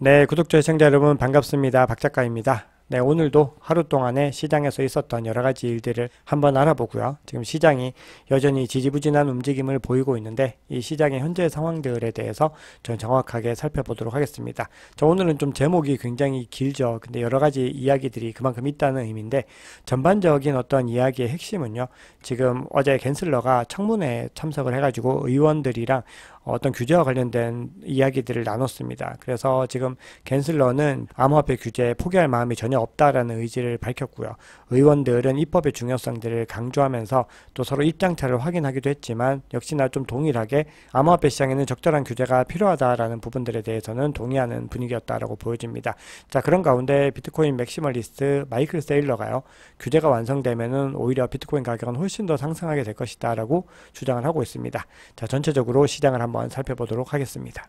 네, 구독자 시청자 여러분 반갑습니다. 박 작가입니다. 네, 오늘도 하루 동안에 시장에서 있었던 여러 가지 일들을 한번 알아보고요. 지금 시장이 여전히 지지부진한 움직임을 보이고 있는데 이 시장의 현재 상황들에 대해서 좀 정확하게 살펴보도록 하겠습니다. 자, 오늘은 좀 제목이 굉장히 길죠. 근데 여러 가지 이야기들이 그만큼 있다는 의미인데 전반적인 어떤 이야기의 핵심은요. 지금 어제 갠슬러가 청문회에 참석을 해가지고 의원들이랑 어떤 규제와 관련된 이야기들을 나눴습니다. 그래서 지금 갠슬러는 암호화폐 규제 에 포기할 마음이 전혀 없다라는 의지를 밝혔고요. 의원들은 입법의 중요성들을 강조하면서 또 서로 입장차를 확인하기도 했지만 역시나 좀 동일하게 암호화폐 시장에는 적절한 규제가 필요하다라는 부분들에 대해서는 동의하는 분위기였다라고 보여집니다. 자 그런 가운데 비트코인 맥시멀리스트 마이클 세일러가요. 규제가 완성되면 오히려 비트코인 가격은 훨씬 더 상승하게 될 것이다라고 주장을 하고 있습니다. 자 전체적으로 시장을 한번 한번 살펴보도록 하겠습니다.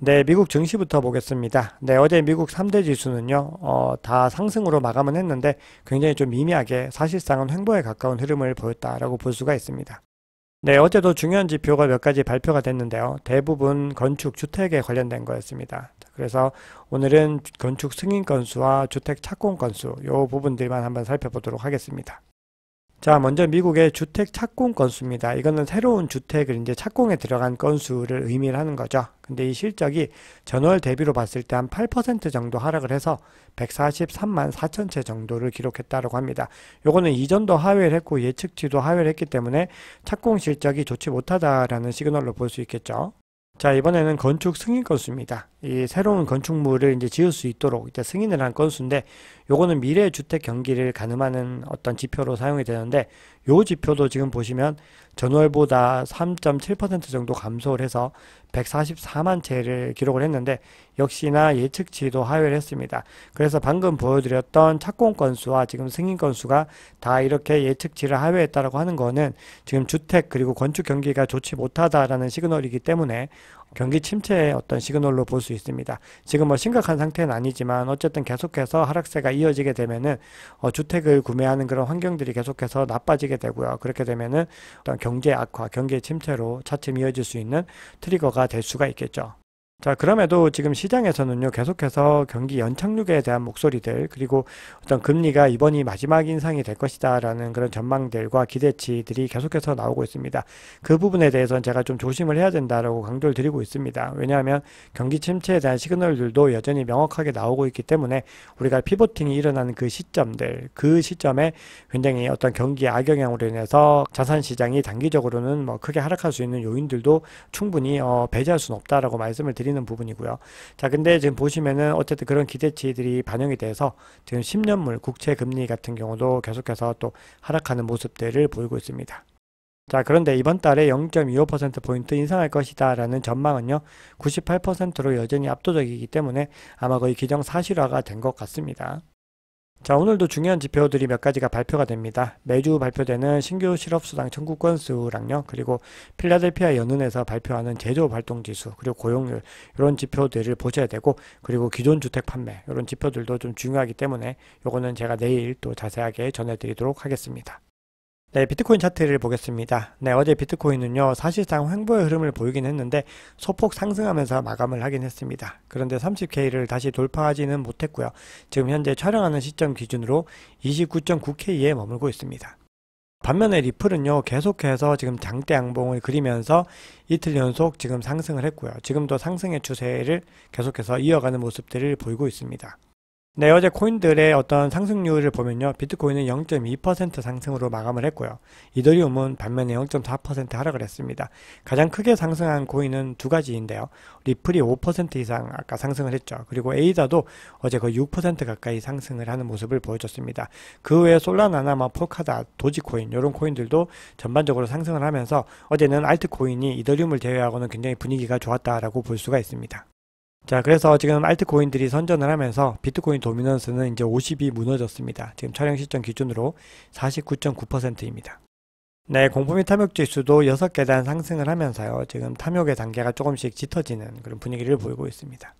네, 미국 증시부터 보겠습니다. 네, 어제 미국 3대 지수는요, 어, 다 상승으로 마감은 했는데 굉장히 좀 미미하게 사실상은 횡보에 가까운 흐름을 보였다라고 볼 수가 있습니다. 네, 어제도 중요한 지표가 몇 가지 발표가 됐는데요. 대부분 건축, 주택에 관련된 거였습니다. 그래서 오늘은 건축 승인 건수와 주택 착공 건수, 요 부분들만 한번 살펴보도록 하겠습니다. 자, 먼저 미국의 주택 착공 건수입니다. 이거는 새로운 주택을 이제 착공에 들어간 건수를 의미를 하는 거죠. 근데 이 실적이 전월 대비로 봤을 때 한 8% 정도 하락을 해서 143만 4천 채 정도를 기록했다고 합니다. 요거는 이전도 하회를 했고 예측치도 하회를 했기 때문에 착공 실적이 좋지 못하다라는 시그널로 볼 수 있겠죠. 자 이번에는 건축 승인 건수입니다. 이 새로운 건축물을 이제 지을 수 있도록 이제 승인을 한 건수인데 요거는 미래 주택 경기를 가늠하는 어떤 지표로 사용이 되는데 요 지표도 지금 보시면 전월보다 3.7% 정도 감소를 해서 144만 채를 기록을 했는데 역시나 예측치도 하회를 했습니다. 그래서 방금 보여드렸던 착공 건수와 지금 승인 건수가 다 이렇게 예측치를 하회했다라고 하는 거는 지금 주택 그리고 건축 경기가 좋지 못하다라는 시그널이기 때문에 경기 침체의 어떤 시그널로 볼 수 있습니다. 지금 뭐 심각한 상태는 아니지만 어쨌든 계속해서 하락세가 이어지게 되면은 어 주택을 구매하는 그런 환경들이 계속해서 나빠지게 되고요. 그렇게 되면은 어떤 경제 악화, 경기 침체로 차츰 이어질 수 있는 트리거가 될 수가 있겠죠. 자, 그럼에도 지금 시장에서는요, 계속해서 경기 연착륙에 대한 목소리들, 그리고 어떤 금리가 이번이 마지막 인상이 될 것이다라는 그런 전망들과 기대치들이 계속해서 나오고 있습니다. 그 부분에 대해서는 제가 좀 조심을 해야 된다라고 강조를 드리고 있습니다. 왜냐하면 경기 침체에 대한 시그널들도 여전히 명확하게 나오고 있기 때문에 우리가 피보팅이 일어나는 그 시점들, 그 시점에 굉장히 어떤 경기 악영향으로 인해서 자산 시장이 단기적으로는 뭐 크게 하락할 수 있는 요인들도 충분히 어, 배제할 수는 없다라고 말씀을 드립니다 내리는 부분이고요. 자, 근데 지금 보시면은 어쨌든 그런 기대치들이 반영이 돼서 지금 10년물 국채 금리 같은 경우도 계속해서 또 하락하는 모습들을 보이고 있습니다. 자, 그런데 이번 달에 0.25%포인트 인상할 것이다 라는 전망은요, 98%로 여전히 압도적이기 때문에 아마 거의 기정사실화가 된 것 같습니다. 자, 오늘도 중요한 지표들이 몇 가지가 발표가 됩니다. 매주 발표되는 신규 실업수당 청구 건수랑요, 그리고 필라델피아 연은에서 발표하는 제조 활동 지수, 그리고 고용률, 이런 지표들을 보셔야 되고, 그리고 기존 주택 판매, 이런 지표들도 좀 중요하기 때문에 요거는 제가 내일 또 자세하게 전해드리도록 하겠습니다. 네, 비트코인 차트를 보겠습니다. 네, 어제 비트코인은요, 사실상 횡보의 흐름을 보이긴 했는데, 소폭 상승하면서 마감을 하긴 했습니다. 그런데 30K를 다시 돌파하지는 못했고요. 지금 현재 촬영하는 시점 기준으로 29.9K에 머물고 있습니다. 반면에 리플은요, 계속해서 지금 장대 양봉을 그리면서 이틀 연속 지금 상승을 했고요. 지금도 상승의 추세를 계속해서 이어가는 모습들을 보이고 있습니다. 네, 어제 코인들의 어떤 상승률을 보면요. 비트코인은 0.2% 상승으로 마감을 했고요. 이더리움은 반면에 0.4% 하락을 했습니다. 가장 크게 상승한 코인은 두 가지인데요. 리플이 5% 이상 아까 상승을 했죠. 그리고 에이다도 어제 거의 6% 가까이 상승을 하는 모습을 보여줬습니다. 그 외에 솔라나나마 뭐 포카다 도지코인 이런 코인들도 전반적으로 상승을 하면서 어제는 알트코인이 이더리움을 제외하고는 굉장히 분위기가 좋았다라고 볼 수가 있습니다. 자 그래서 지금 알트코인들이 선전을 하면서 비트코인 도미넌스는 이제 50이 무너졌습니다. 지금 촬영 시점 기준으로 49.9%입니다. 네, 공포 및 탐욕 지수도 6계단 상승을 하면서요. 지금 탐욕의 단계가 조금씩 짙어지는 그런 분위기를 보이고 있습니다.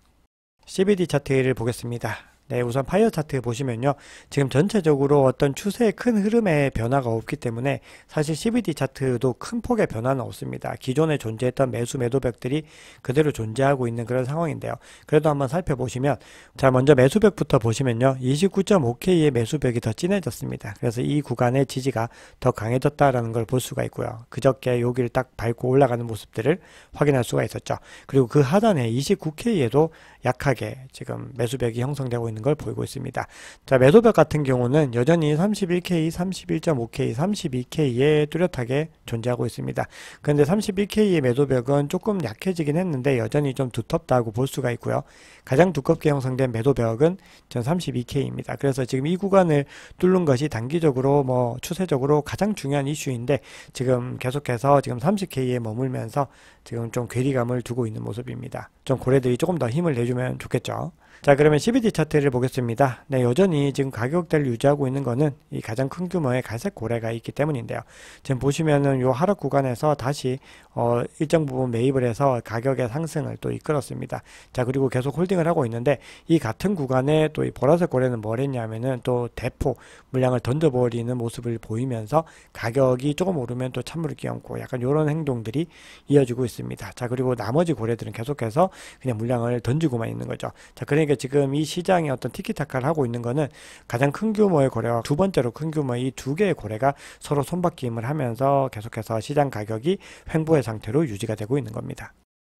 CBD 차트를 보겠습니다. 네, 우선 파이어 차트 보시면요. 지금 전체적으로 어떤 추세의 큰 흐름의 변화가 없기 때문에 사실 CBD 차트도 큰 폭의 변화는 없습니다. 기존에 존재했던 매수 매도벽들이 그대로 존재하고 있는 그런 상황인데요. 그래도 한번 살펴보시면 자, 먼저 매수벽부터 보시면요. 29.5K의 매수벽이 더 진해졌습니다. 그래서 이 구간의 지지가 더 강해졌다라는 걸 볼 수가 있고요. 그저께 여기를 딱 밟고 올라가는 모습들을 확인할 수가 있었죠. 그리고 그 하단에 29K에도 약하게 지금 매수벽이 형성되고 있는 걸 보이고 있습니다. 자, 매도벽 같은 경우는 여전히 31K, 31.5K, 32K에 뚜렷하게 존재하고 있습니다. 그런데 31K의 매도벽은 조금 약해지긴 했는데 여전히 좀 두텁다고 볼 수가 있고요. 가장 두껍게 형성된 매도벽은 전 32K입니다. 그래서 지금 이 구간을 뚫는 것이 단기적으로 뭐 추세적으로 가장 중요한 이슈인데 지금 계속해서 지금 30K에 머물면서 지금 좀 괴리감을 두고 있는 모습입니다. 좀 고래들이 조금 더 힘을 내주 보여주면 좋겠죠. 자 그러면 CBD 차트를 보겠습니다. 네 여전히 지금 가격대를 유지하고 있는 거는 이 가장 큰 규모의 갈색 고래가 있기 때문인데요. 지금 보시면은 요 하락 구간에서 다시 어 일정 부분 매입을 해서 가격의 상승을 또 이끌었습니다. 자 그리고 계속 홀딩을 하고 있는데 이 같은 구간에 또 이 보라색 고래는 뭘 했냐면은 또 대폭 물량을 던져버리는 모습을 보이면서 가격이 조금 오르면 또 찬물을 끼얹고 약간 요런 행동들이 이어지고 있습니다. 자 그리고 나머지 고래들은 계속해서 그냥 물량을 던지고만 있는 거죠. 자 그러니까 그러니까 지금 이 시장이 어떤 티키타카를 하고 있는 거는 가장 큰 규모의 거래와 두 번째로 큰 규모의 이 두 개의 거래가 서로 손바뀜을 하면서 계속해서 시장 가격이 횡보의 상태로 유지가 되고 있는 겁니다.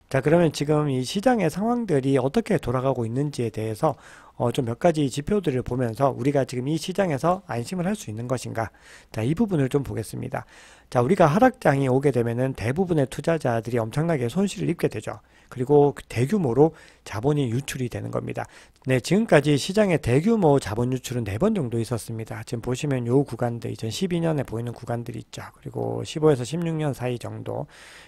자 그러면 지금 이 시장의 상황들이 어떻게 돌아가고 있는지에 대해서 어, 좀몇 가지 지표들을 보면서 우리가 지금 이 시장에서 안심을 할 수 있는 것인가 자이 부분을 좀 보겠습니다 자, 우리가 하락장이 오게 되면은 대부분의 투자자들이 엄청나게 손실을 입게 되죠. 그리고 그 대규모로 자본이 유출이 되는 겁니다. 네, 지금까지 시장의 대규모 자본 유출은 네 번 정도 있었습니다. 지금 보시면 요 구간들, 2012년에 보이는 구간들이 있죠. 그리고 15에서 16년 사이 정도,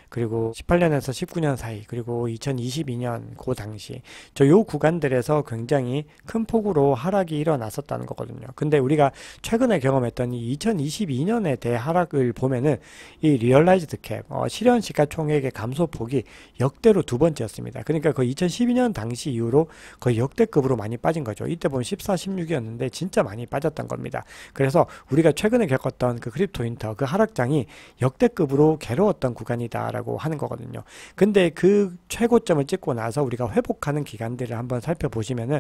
그리고 18년에서 19년 사이, 그리고 2022년 그 당시, 저 요 구간들에서 굉장히 큰 폭으로 하락이 일어났었다는 거거든요. 근데 우리가 최근에 경험했던 이 2022년에 대하락을 보면은 때는 이 리얼라이즈드 캡, 어, 실현 시가총액의 감소폭이 역대로 두 번째였습니다. 그러니까 그 2012년 당시 이후로 거의 역대급으로 많이 빠진 거죠. 이때 보면 14, 16이었는데 진짜 많이 빠졌던 겁니다. 그래서 우리가 최근에 겪었던 그 크립토 인터 그 하락장이 역대급으로 괴로웠던 구간이다라고 하는 거거든요. 근데 그 최고점을 찍고 나서 우리가 회복하는 기간들을 한번 살펴보시면은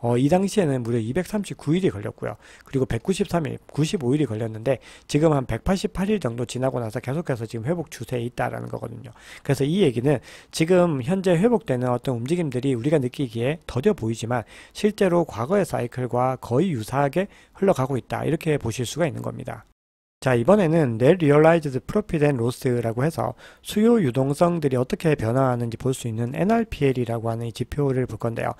어, 이 당시에는 무려 239일이 걸렸고요. 그리고 193일, 95일이 걸렸는데 지금 한 188일 정도 지나고 나서 계속해서 지금 회복 추세에 있다라는 거거든요. 그래서 이 얘기는 지금 현재 회복되는 어떤 움직임들이 우리가 느끼기에 더뎌 보이지만 실제로 과거의 사이클과 거의 유사하게 흘러가고 있다. 이렇게 보실 수가 있는 겁니다. 자 이번에는 내 리얼라이즈드 프로핏 앤 로스라고 해서 수요 유동성들이 어떻게 변화하는지 볼 수 있는 NRPL이라고 하는 이 지표를 볼 건데요.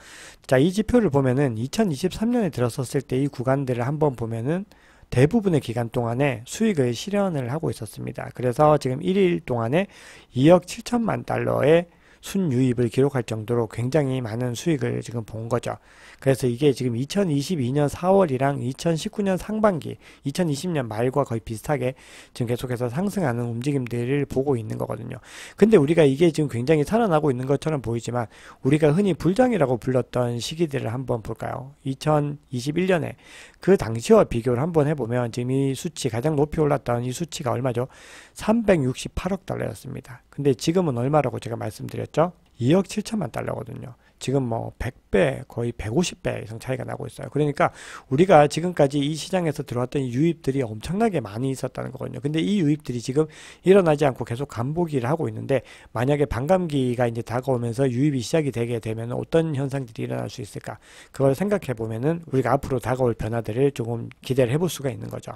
자 이 지표를 보면은 2023년에 들어섰을 때 이 구간들을 한번 보면은 대부분의 기간 동안에 수익을 실현을 하고 있었습니다. 그래서 지금 1일 동안에 2억 7천만 달러의 순유입을 기록할 정도로 굉장히 많은 수익을 지금 본 거죠. 그래서 이게 지금 2022년 4월이랑 2019년 상반기, 2020년 말과 거의 비슷하게 지금 계속해서 상승하는 움직임들을 보고 있는 거거든요. 근데 우리가 이게 지금 굉장히 살아나고 있는 것처럼 보이지만 우리가 흔히 불장이라고 불렀던 시기들을 한번 볼까요? 2021년에 그 당시와 비교를 한번 해보면 지금 이 수치 가장 높이 올랐던 이 수치가 얼마죠? 368억 달러였습니다. 근데 지금은 얼마라고 제가 말씀드렸죠? 2억 7천만 달러거든요. 지금 뭐 100배, 거의 150배 이상 차이가 나고 있어요. 그러니까 우리가 지금까지 이 시장에서 들어왔던 유입들이 엄청나게 많이 있었다는 거거든요. 근데 이 유입들이 지금 일어나지 않고 계속 간보기를 하고 있는데 만약에 반감기가 이제 다가오면서 유입이 시작이 되게 되면 어떤 현상들이 일어날 수 있을까? 그걸 생각해 보면은 우리가 앞으로 다가올 변화들을 조금 기대를 해볼 수가 있는 거죠.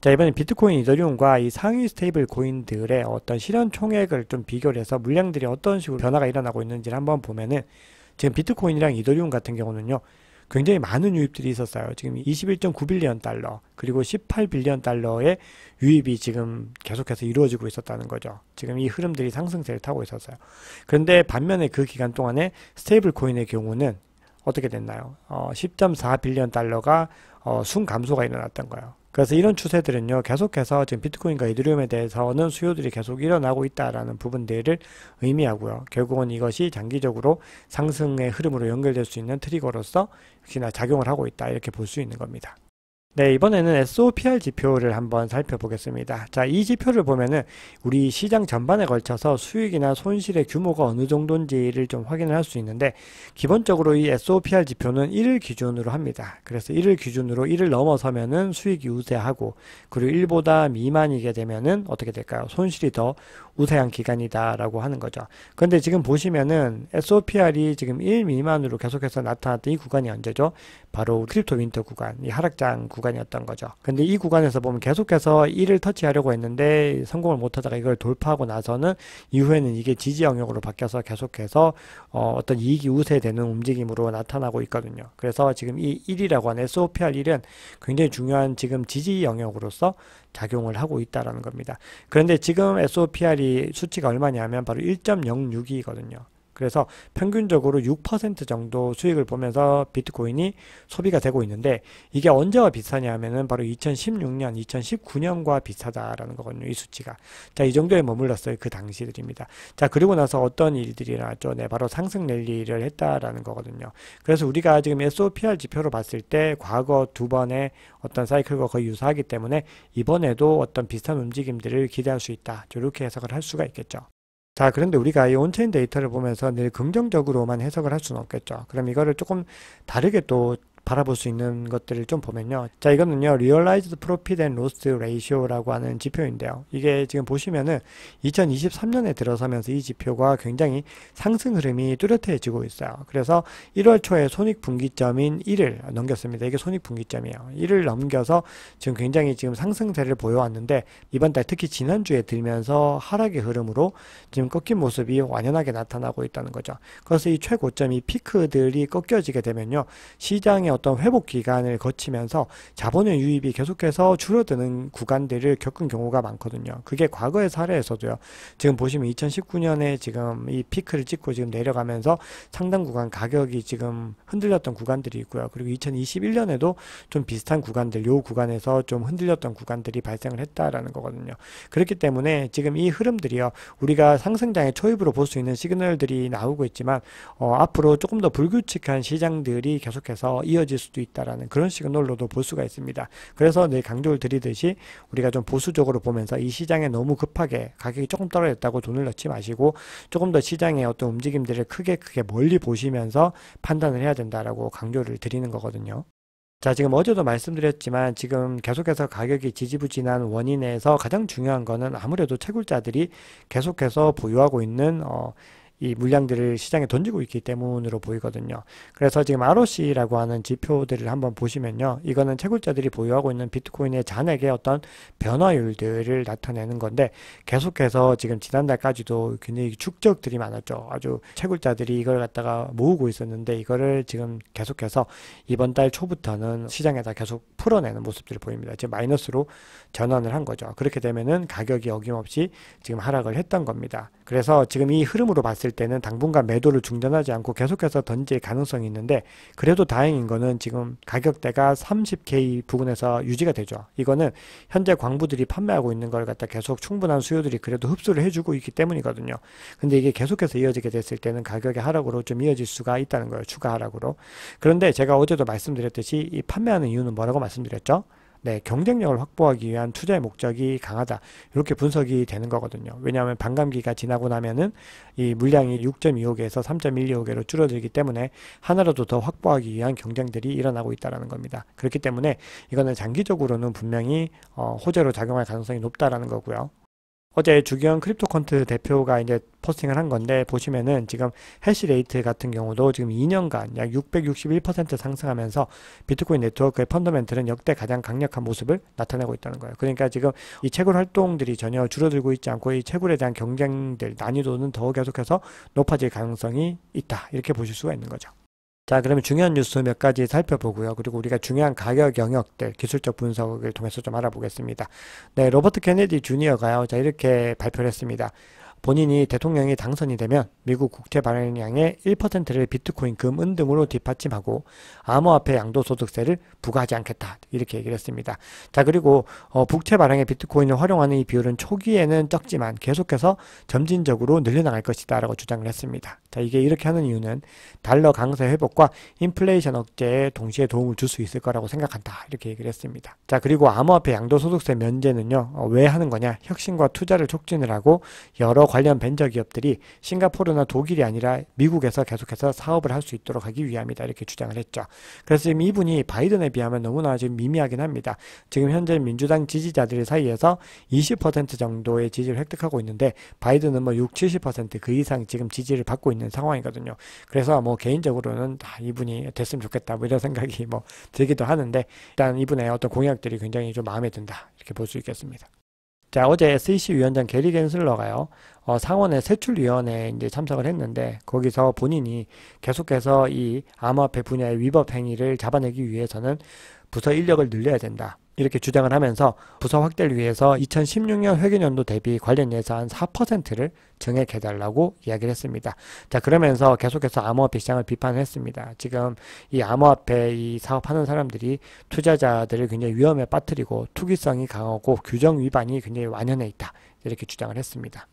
자 이번에 비트코인 이더리움과 이 상위 스테이블 코인들의 어떤 실현 총액을 좀 비교를 해서 물량들이 어떤 식으로 변화가 일어나고 있는지를 한번 보면은 지금 비트코인이랑 이더리움 같은 경우는요 굉장히 많은 유입들이 있었어요. 지금 21.9빌리언 달러, 그리고 18빌리언 달러의 유입이 지금 계속해서 이루어지고 있었다는 거죠. 지금 이 흐름들이 상승세를 타고 있었어요. 그런데 반면에 그 기간 동안에 스테이블 코인의 경우는 어떻게 됐나요? 어, 10.4빌리언 달러가 어, 순 감소가 일어났던 거예요. 그래서 이런 추세들은요 계속해서 지금 비트코인과 이더리움에 대해서는 수요들이 계속 일어나고 있다라는 부분들을 의미하고요 결국은 이것이 장기적으로 상승의 흐름으로 연결될 수 있는 트리거로서 역시나 작용을 하고 있다 이렇게 볼 수 있는 겁니다. 네, 이번에는 SOPR 지표를 한번 살펴보겠습니다. 자, 이 지표를 보면은 우리 시장 전반에 걸쳐서 수익이나 손실의 규모가 어느 정도인지를 좀 확인을 할 수 있는데 기본적으로 이 SOPR 지표는 1을 기준으로 합니다. 그래서 1을 기준으로 1을 넘어서면은 수익이 우세하고 그리고 1보다 미만이게 되면은 어떻게 될까요? 손실이 더 우세한 기간이다라고 하는 거죠. 근데 지금 보시면은 SOPR이 지금 1 미만으로 계속해서 나타났던 이 구간이 언제죠? 바로 크립토 윈터 구간, 이 하락장 구간 구간이었던 거죠. 근데 이 구간에서 보면 계속해서 1을 터치하려고 했는데 성공을 못하다가 이걸 돌파하고 나서는 이후에는 이게 지지 영역으로 바뀌어서 계속해서 어, 떤 이익이 우세되는 움직임으로 나타나고 있거든요. 그래서 지금 이 1이라고 하는 SOPR 1은 굉장히 중요한 지금 지지 영역으로서 작용을 하고 있다는 겁니다. 그런데 지금 SOPR이 수치가 얼마냐면 바로 1.06이거든요. 그래서 평균적으로 6% 정도 수익을 보면서 비트코인이 소비가 되고 있는데 이게 언제와 비슷하냐 하면은 바로 2016년, 2019년과 비슷하다라는 거거든요. 이 수치가. 자, 이 정도에 머물렀어요. 그 당시들입니다. 자, 그리고 나서 어떤 일들이 나왔죠? 네, 바로 상승 랠리를 했다라는 거거든요. 그래서 우리가 지금 SOPR 지표로 봤을 때 과거 두 번의 어떤 사이클과 거의 유사하기 때문에 이번에도 어떤 비슷한 움직임들을 기대할 수 있다. 이렇게 해석을 할 수가 있겠죠. 자, 그런데 우리가 이 온체인 데이터를 보면서 늘 긍정적으로만 해석을 할 수는 없겠죠. 그럼 이거를 조금 다르게 또 바라볼 수 있는 것들을 좀 보면요. 자, 이거는요. Realized Profit and Loss Ratio라고 하는 지표인데요. 이게 지금 보시면은 2023년에 들어서면서 이 지표가 굉장히 상승 흐름이 뚜렷해지고 있어요. 그래서 1월 초에 손익 분기점인 1을 넘겼습니다. 이게 손익 분기점이에요. 1을 넘겨서 지금 굉장히 지금 상승세를 보여왔는데 이번 달 특히 지난주에 들면서 하락의 흐름으로 지금 꺾인 모습이 완연하게 나타나고 있다는 거죠. 그래서 이 최고점 이 피크들이 꺾여지게 되면요. 시장의 어떤 회복 기간을 거치면서 자본의 유입이 계속해서 줄어드는 구간들을 겪은 경우가 많거든요. 그게 과거의 사례에서도요. 지금 보시면 2019년에 지금 이 피크를 찍고 지금 내려가면서 상당 구간 가격이 지금 흔들렸던 구간들이 있고요. 그리고 2021년에도 좀 비슷한 구간들, 요 구간에서 좀 흔들렸던 구간들이 발생을 했다라는 거거든요. 그렇기 때문에 지금 이 흐름들이요. 우리가 상승장의 초입으로 볼 수 있는 시그널들이 나오고 있지만 어, 앞으로 조금 더 불규칙한 시장들이 계속해서 이어지 느껴질 수도 있다라는 그런 시그널로도 볼 수가 있습니다. 그래서 내 강조를 드리듯이 우리가 좀 보수적으로 보면서 이 시장에 너무 급하게 가격이 조금 떨어졌다고 돈을 넣지 마시고 조금 더 시장의 어떤 움직임들을 크게 크게 멀리 보시면서 판단을 해야 된다라고 강조를 드리는 거거든요. 자 지금 어제도 말씀드렸지만 지금 계속해서 가격이 지지부진한 원인에서 가장 중요한 거는 아무래도 채굴자들이 계속해서 보유하고 있는 어, 이 물량들을 시장에 던지고 있기 때문으로 보이거든요. 그래서 지금 ROC라고 하는 지표들을 한번 보시면요. 이거는 채굴자들이 보유하고 있는 비트코인의 잔액의 어떤 변화율들을 나타내는 건데 계속해서 지금 지난달까지도 굉장히 축적들이 많았죠. 아주 채굴자들이 이걸 갖다가 모으고 있었는데 이거를 지금 계속해서 이번 달 초부터는 시장에다 계속 풀어내는 모습들을 보입니다. 지금 마이너스로 전환을 한 거죠. 그렇게 되면은 가격이 어김없이 지금 하락을 했던 겁니다. 그래서 지금 이 흐름으로 봤을 봤을 때는 당분간 매도를 중단하지 않고 계속해서 던질 가능성이 있는데 그래도 다행인 거는 지금 가격대가 30K 부근에서 유지가 되죠. 이거는 현재 광부들이 판매하고 있는 걸 갖다 계속 충분한 수요들이 그래도 흡수를 해주고 있기 때문이거든요. 근데 이게 계속해서 이어지게 됐을 때는 가격의 하락으로 좀 이어질 수가 있다는 거예요. 추가 하락으로. 그런데 제가 어제도 말씀드렸듯이 이 판매하는 이유는 뭐라고 말씀드렸죠? 네, 경쟁력을 확보하기 위한 투자의 목적이 강하다. 이렇게 분석이 되는 거거든요. 왜냐하면 반감기가 지나고 나면은 이 물량이 6.25개에서 3.125개로 줄어들기 때문에 하나라도 더 확보하기 위한 경쟁들이 일어나고 있다라는 겁니다. 그렇기 때문에 이거는 장기적으로는 분명히 어, 호재로 작용할 가능성이 높다라는 거고요. 어제 주경 크립토컨트 대표가 이제 포스팅을 한 건데 보시면은 지금 해시레이트 같은 경우도 지금 2년간 약 661% 상승하면서 비트코인 네트워크의 펀더멘트는 역대 가장 강력한 모습을 나타내고 있다는 거예요. 그러니까 지금 이 채굴 활동들이 전혀 줄어들고 있지 않고 이 채굴에 대한 경쟁들 난이도는 더 계속해서 높아질 가능성이 있다 이렇게 보실 수가 있는 거죠. 자, 그러면 중요한 뉴스 몇 가지 살펴보고요. 그리고 우리가 중요한 가격 영역들, 기술적 분석을 통해서 좀 알아보겠습니다. 네, 로버트 케네디 주니어가요. 자, 이렇게 발표를 했습니다. 본인이 대통령이 당선이 되면 미국 국채 발행량의 1%를 비트코인금 은등으로 뒷받침하고 암호화폐 양도소득세를 부과하지 않겠다 이렇게 얘기를 했습니다. 자 그리고 어, 국채 발행에 비트코인을 활용하는 이 비율은 초기에는 적지만 계속해서 점진적으로 늘려나갈 것이다 라고 주장을 했습니다. 자 이게 이렇게 하는 이유는 달러 강세 회복과 인플레이션 억제에 동시에 도움을 줄 수 있을 거라고 생각한다 이렇게 얘기를 했습니다. 자 그리고 암호화폐 양도소득세 면제는요 어, 왜 하는 거냐 혁신과 투자를 촉진을 하고 여러 관련 벤저 기업들이 싱가포르나 독일이 아니라 미국에서 계속해서 사업을 할 수 있도록 하기 위함이다 이렇게 주장을 했죠. 그래서 지금 이분이 바이든에 비하면 너무나 지금 미미하긴 합니다. 지금 현재 민주당 지지자들 사이에서 20% 정도의 지지를 획득하고 있는데 바이든은 뭐 6, 70%그 이상 지금 지지를 받고 있는 상황이거든요. 그래서 뭐 개인적으로는 다 아, 이분이 됐으면 좋겠다 뭐 이런 생각이 뭐 들기도 하는데 일단 이분의 어떤 공약들이 굉장히 좀 마음에 든다 이렇게 볼 수 있겠습니다. 자, 어제 SEC 위원장 게리 겐슬러가요 어, 상원의 세출위원회에 이제 참석을 했는데, 거기서 본인이 계속해서 이 암호화폐 분야의 위법 행위를 잡아내기 위해서는 부서 인력을 늘려야 된다. 이렇게 주장을 하면서 부서 확대를 위해서 2016년 회계연도 대비 관련 예산 4%를 증액해달라고 이야기를 했습니다. 자 그러면서 계속해서 암호화폐 시장을 비판했습니다. 지금 이 암호화폐 이 사업하는 사람들이 투자자들을 굉장히 위험에 빠뜨리고 투기성이 강하고 규정 위반이 굉장히 완연해 있다 이렇게 주장을 했습니다.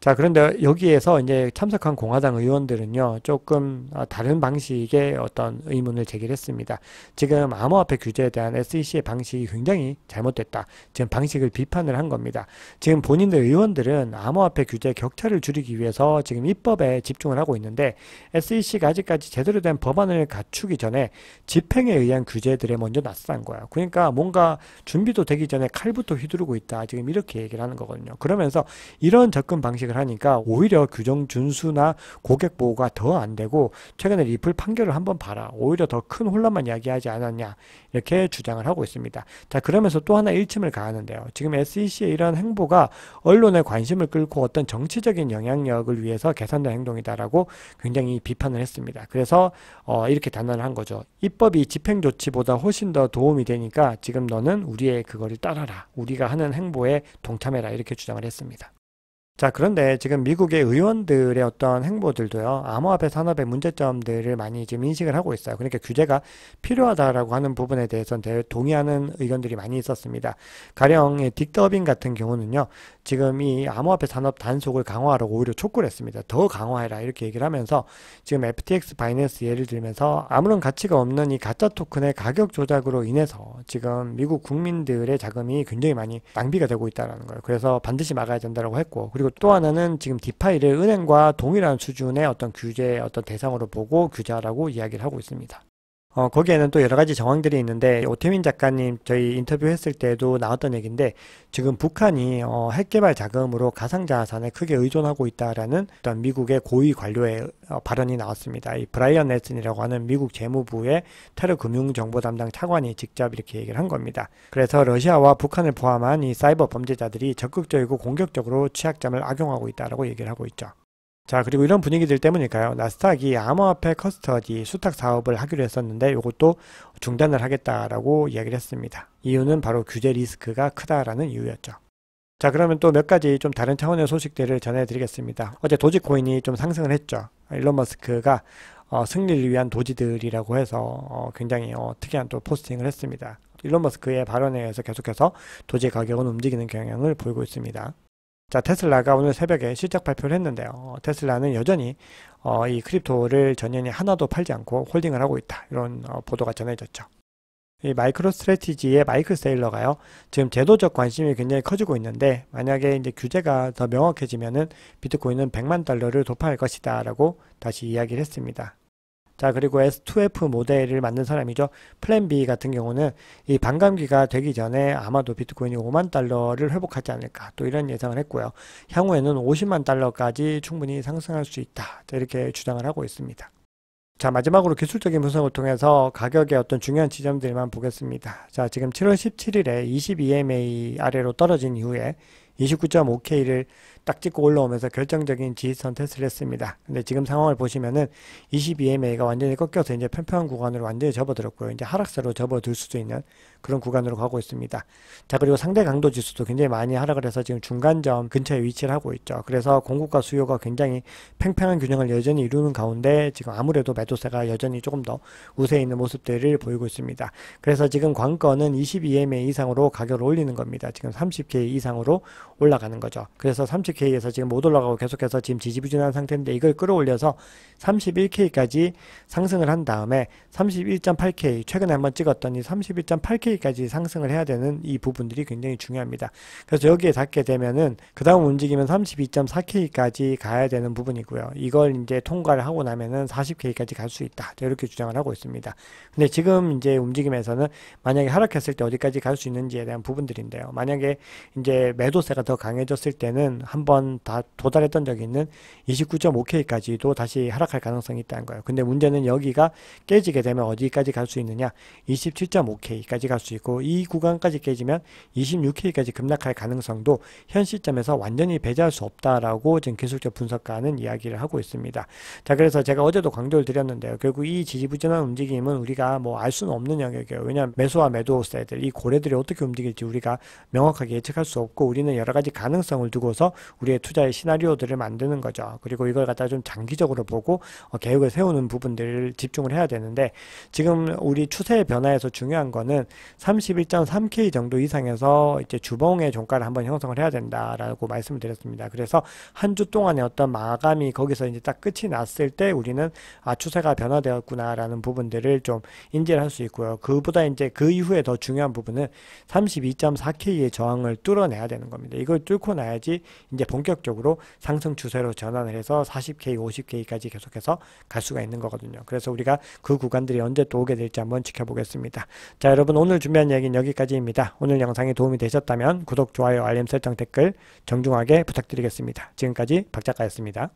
자, 그런데 여기에서 이제 참석한 공화당 의원들은요, 조금 아, 다른 방식의 어떤 의문을 제기했습니다. 지금 암호화폐 규제에 대한 SEC의 방식이 굉장히 잘못됐다. 지금 방식을 비판을 한 겁니다. 지금 본인들 의원들은 암호화폐 규제 격차를 줄이기 위해서 지금 입법에 집중을 하고 있는데, SEC가 아직까지 제대로 된 법안을 갖추기 전에 집행에 의한 규제들에 먼저 낯선 거야. 그러니까 뭔가 준비도 되기 전에 칼부터 휘두르고 있다. 지금 이렇게 얘기를 하는 거거든요. 그러면서 이런 접근 방식 방식을 하니까 오히려 규정 준수나 고객 보호가 더 안 되고 최근에 리플 판결을 한번 봐라. 오히려 더 큰 혼란만 야기하지 않았냐. 이렇게 주장을 하고 있습니다. 자, 그러면서 또 하나 일침을 가하는데요. 지금 SEC의 이러한 행보가 언론의 관심을 끌고 어떤 정치적인 영향력을 위해서 개선된 행동이다라고 굉장히 비판을 했습니다. 그래서 어, 이렇게 단언을 한 거죠. 입법이 집행 조치보다 훨씬 더 도움이 되니까 지금 너는 우리의 그거를 따라라. 우리가 하는 행보에 동참해라. 이렇게 주장을 했습니다. 자, 그런데 지금 미국의 의원들의 어떤 행보들도요, 암호화폐 산업의 문제점들을 많이 지금 인식을 하고 있어요. 그러니까 규제가 필요하다라고 하는 부분에 대해서는 동의하는 의견들이 많이 있었습니다. 가령 딕더빙 같은 경우는요, 지금 이 암호화폐 산업 단속을 강화하라고 오히려 촉구를 했습니다. 더 강화해라. 이렇게 얘기를 하면서 지금 FTX 바이낸스 예를 들면서 아무런 가치가 없는 이 가짜 토큰의 가격 조작으로 인해서 지금 미국 국민들의 자금이 굉장히 많이 낭비가 되고 있다는 라 거예요. 그래서 반드시 막아야 된다고 했고, 그리고 그리고 또 하나는 지금 디파이를 은행과 동일한 수준의 어떤 규제 어떤 대상으로 보고 규제하라고 이야기를 하고 있습니다. 어, 거기에는 또 여러 가지 정황들이 있는데 오태민 작가님 저희 인터뷰했을 때도 나왔던 얘기인데 지금 북한이 어, 핵개발 자금으로 가상자산에 크게 의존하고 있다라는 어떤 미국의 고위 관료의 어, 발언이 나왔습니다. 이 브라이언 넬슨이라고 하는 미국 재무부의 테러 금융 정보 담당 차관이 직접 이렇게 얘기를 한 겁니다. 그래서 러시아와 북한을 포함한 이 사이버 범죄자들이 적극적이고 공격적으로 취약점을 악용하고 있다라고 얘기를 하고 있죠. 자 그리고 이런 분위기들 때문일까요? 나스닥이 암호화폐 커스터디 수탁 사업을 하기로 했었는데 이것도 중단을 하겠다라고 이야기를 했습니다. 이유는 바로 규제 리스크가 크다라는 이유였죠. 자 그러면 또 몇 가지 좀 다른 차원의 소식들을 전해드리겠습니다. 어제 도지코인이 좀 상승을 했죠. 일론 머스크가 어, 승리를 위한 도지들이라고 해서 어, 굉장히 어, 특이한 또 포스팅을 했습니다. 일론 머스크의 발언에 의해서 계속해서 도지 가격은 움직이는 경향을 보이고 있습니다. 자 테슬라가 오늘 새벽에 실적 발표를 했는데요. 어, 테슬라는 여전히 어, 이 크립토를 전년에 하나도 팔지 않고 홀딩을 하고 있다. 이런 어, 보도가 전해졌죠. 이 마이크로 스트레티지의 마이크 세일러가요. 지금 제도적 관심이 굉장히 커지고 있는데 만약에 이제 규제가 더 명확해지면은 비트코인은 100만 달러를 돌파할 것이다라고 다시 이야기를 했습니다. 자 그리고 S2F 모델을 만든 사람이죠. 플랜 B 같은 경우는 이 반감기가 되기 전에 아마도 비트코인이 5만 달러를 회복하지 않을까 또 이런 예상을 했고요. 향후에는 50만 달러까지 충분히 상승할 수 있다 이렇게 주장을 하고 있습니다. 자 마지막으로 기술적인 분석을 통해서 가격의 어떤 중요한 지점들만 보겠습니다. 자 지금 7월 17일에 22MA 아래로 떨어진 이후에 29.5K를 딱 찍고 올라오면서 결정적인 지지선 테스트를 했습니다. 근데 지금 상황을 보시면은 22MA가 완전히 꺾여서 이제 평평한 구간으로 완전히 접어들었고요. 이제 하락세로 접어들 수도 있는 그런 구간으로 가고 있습니다. 자, 그리고 상대 강도 지수도 굉장히 많이 하락을 해서 지금 중간점 근처에 위치를 하고 있죠. 그래서 공급과 수요가 굉장히 팽팽한 균형을 여전히 이루는 가운데 지금 아무래도 매도세가 여전히 조금 더 우세해 있는 모습들을 보이고 있습니다. 그래서 지금 관건은 22MA 이상으로 가격을 올리는 겁니다. 지금 30K 이상으로 올라가는 거죠. 그래서 30 31K에서 지금 못 올라가고 계속해서 지금 지지부진한 상태인데 이걸 끌어올려서 31K까지 상승을 한 다음에 31.8K 최근에 한번 찍었더니 31.8K까지 상승을 해야 되는 이 부분들이 굉장히 중요합니다. 그래서 여기에 닿게 되면은 그 다음 움직이면 32.4K까지 가야 되는 부분이고요. 이걸 이제 통과를 하고 나면은 40K까지 갈 수 있다. 이렇게 주장을 하고 있습니다. 근데 지금 이제 움직임에서는 만약에 하락했을 때 어디까지 갈 수 있는지에 대한 부분들인데요. 만약에 이제 매도세가 더 강해졌을 때는 한 한번 다 도달했던 적이 있는 29.5K까지도 다시 하락할 가능성이 있다는 거예요. 근데 문제는 여기가 깨지게 되면 어디까지 갈 수 있느냐? 27.5K까지 갈 수 있고 이 구간까지 깨지면 26K까지 급락할 가능성도 현 시점에서 완전히 배제할 수 없다라고 지금 기술적 분석가는 이야기를 하고 있습니다. 자, 그래서 제가 어제도 강조를 드렸는데요. 결국 이 지지부진한 움직임은 우리가 뭐 알 수는 없는 영역이에요. 왜냐하면 매수와 매도 세들 이 고래들이 어떻게 움직일지 우리가 명확하게 예측할 수 없고 우리는 여러 가지 가능성을 두고서 우리의 투자의 시나리오들을 만드는 거죠. 그리고 이걸 갖다 좀 장기적으로 보고 어, 계획을 세우는 부분들을 집중을 해야 되는데 지금 우리 추세의 변화에서 중요한 거는 31.3K 정도 이상에서 이제 주봉의 종가를 한번 형성을 해야 된다라고 말씀을 드렸습니다. 그래서 한 주 동안의 어떤 마감이 거기서 이제 딱 끝이 났을 때 우리는 아 추세가 변화되었구나라는 부분들을 좀 인지를 할 수 있고요. 그보다 이제 그 이후에 더 중요한 부분은 32.4K의 저항을 뚫어내야 되는 겁니다. 이걸 뚫고 나야지 이제 본격적으로 상승 추세로 전환을 해서 40K, 50K까지 계속해서 갈 수가 있는 거거든요. 그래서 우리가 그 구간들이 언제 또 오게 될지 한번 지켜보겠습니다. 자, 여러분 오늘 준비한 이야기는 여기까지입니다. 오늘 영상이 도움이 되셨다면 구독, 좋아요, 알림 설정, 댓글 정중하게 부탁드리겠습니다. 지금까지 박작가였습니다.